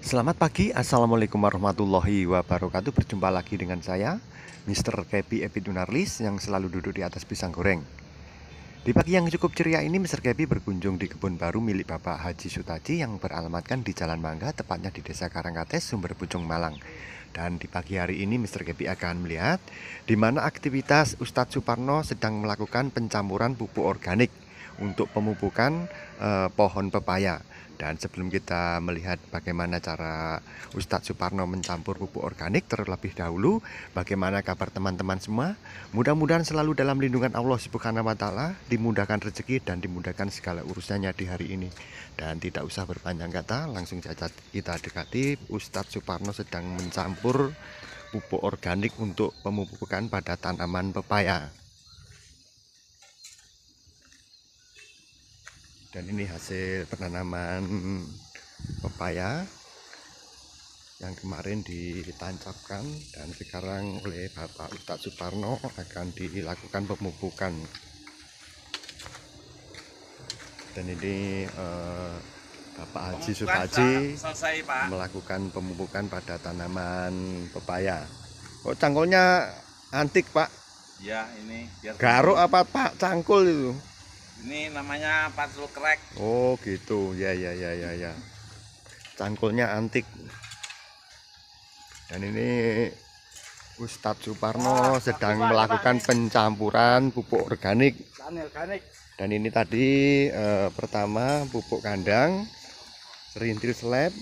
Selamat pagi, Assalamualaikum warahmatullahi wabarakatuh Berjumpa lagi dengan saya, Mr. Kepi Epidunarlis yang selalu duduk di atas pisang goreng Di pagi yang cukup ceria ini, Mr. Kepi berkunjung di kebun baru milik Bapak Haji Sutaji Yang beralamatkan di Jalan Mangga, tepatnya di Desa Karangkates, Sumber Pucung Malang dan di pagi hari ini Mr. Kepi akan melihat di mana aktivitas Ustadz Suparno sedang melakukan pencampuran pupuk organik untuk pemupukan eh, pohon pepaya dan sebelum kita melihat bagaimana cara Ustadz Suparno mencampur pupuk organik terlebih dahulu, bagaimana kabar teman-teman semua? Mudah-mudahan selalu dalam lindungan Allah Subhanahu wa taala, dimudahkan rezeki dan dimudahkan segala urusannya di hari ini. Dan tidak usah berpanjang kata, langsung saja kita dekati Ustadz Suparno sedang mencampur pupuk organik untuk pemupukan pada tanaman pepaya. dan ini hasil penanaman pepaya yang kemarin ditancapkan dan sekarang oleh Bapak Ustadz Suparno akan dilakukan pemupukan dan ini eh, Bapak Haji Supaji melakukan pemupukan pada tanaman pepaya kok oh, cangkulnya antik Pak ya ini biar garuk apa Pak cangkul itu ini namanya pansul krek. Oh, gitu. Ya, ya, ya, ya, ya. Cangkulnya antik. Dan ini Ustadz Suparno oh, sedang melakukan pencampuran pupuk organik. organik. Dan ini tadi eh, pertama pupuk kandang, serintil seleb,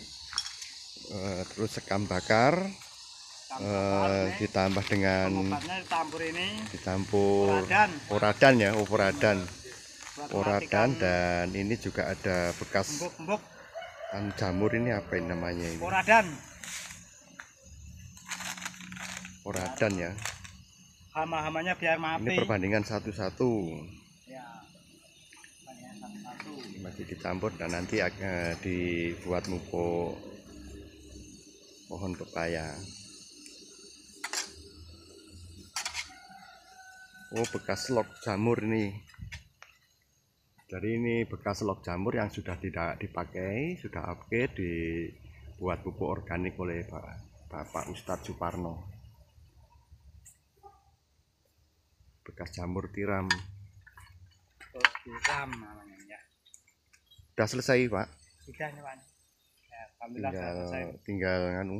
eh, terus sekam bakar, Uh, ditambah dengan ditampur ini, ditampur uradan, uradan ya, uradan. Oh, Poradan dan ini juga ada bekas mbuk, mbuk. Kan jamur ini apa ini namanya ini? Poradan. Poradan ya. Hama-hamanya biar mati. Ini perbandingan satu-satu. Ya. Masih dicampur dan nanti akan eh, dibuat mupuk pohon pepaya. Oh bekas log jamur nih. Jadi ini bekas log jamur yang sudah tidak dipakai, sudah upgrade dibuat pupuk organik oleh Pak, Bapak Ustadz Suparno. Bekas jamur tiram. Oh, tiram namanya ya. Sudah selesai, Pak? Sudah, Pak. Ya, tinggal, Tinggal nganu.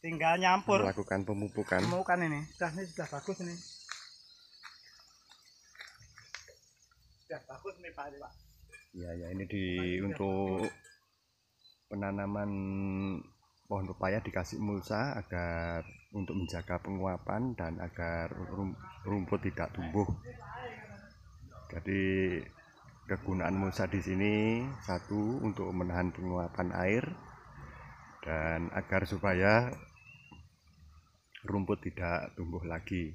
Tinggal nyampur. Melakukan pemupukan. Pemupukan ini. Sudah ini sudah bagus ini. bagus nih Pak ya ya ini di untuk penanaman pohon pepaya dikasih mulsa agar untuk menjaga penguapan dan agar rumput tidak tumbuh. Jadi kegunaan mulsa di sini satu untuk menahan penguapan air dan agar supaya rumput tidak tumbuh lagi.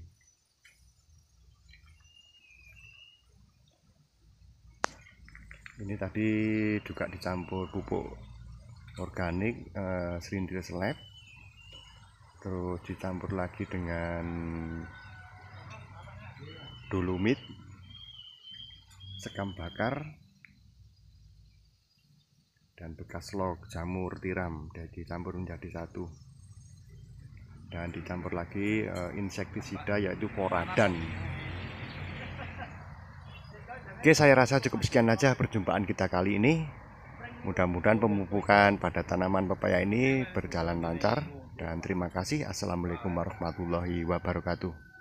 ini tadi juga dicampur pupuk organik eh, serindir seleb terus dicampur lagi dengan dolomit sekam bakar dan bekas log jamur tiram dan dicampur menjadi satu dan dicampur lagi eh, insektisida yaitu poradan Oke, saya rasa cukup sekian aja perjumpaan kita kali ini. Mudah-mudahan pemupukan pada tanaman pepaya ini berjalan lancar dan terima kasih. Assalamualaikum warahmatullahi wabarakatuh.